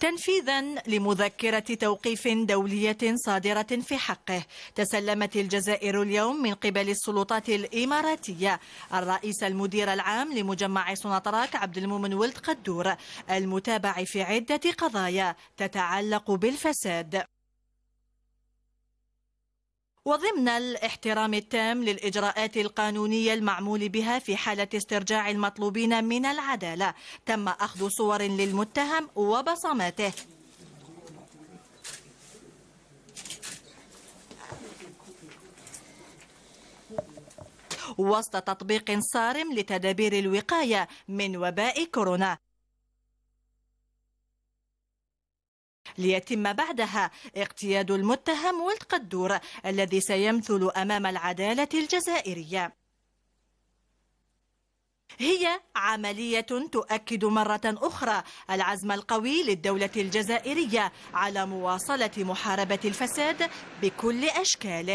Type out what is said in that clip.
تنفيذا لمذكرة توقيف دولية صادرة في حقه تسلمت الجزائر اليوم من قبل السلطات الإماراتية الرئيس المدير العام لمجمع سنطراك عبد المؤمن ولد قدور المتابع في عدة قضايا تتعلق بالفساد وضمن الاحترام التام للإجراءات القانونية المعمول بها في حالة استرجاع المطلوبين من العدالة تم أخذ صور للمتهم وبصماته وسط تطبيق صارم لتدابير الوقاية من وباء كورونا ليتم بعدها اقتياد المتهم ولد قدور الذي سيمثل أمام العدالة الجزائرية هي عملية تؤكد مرة أخرى العزم القوي للدولة الجزائرية على مواصلة محاربة الفساد بكل أشكاله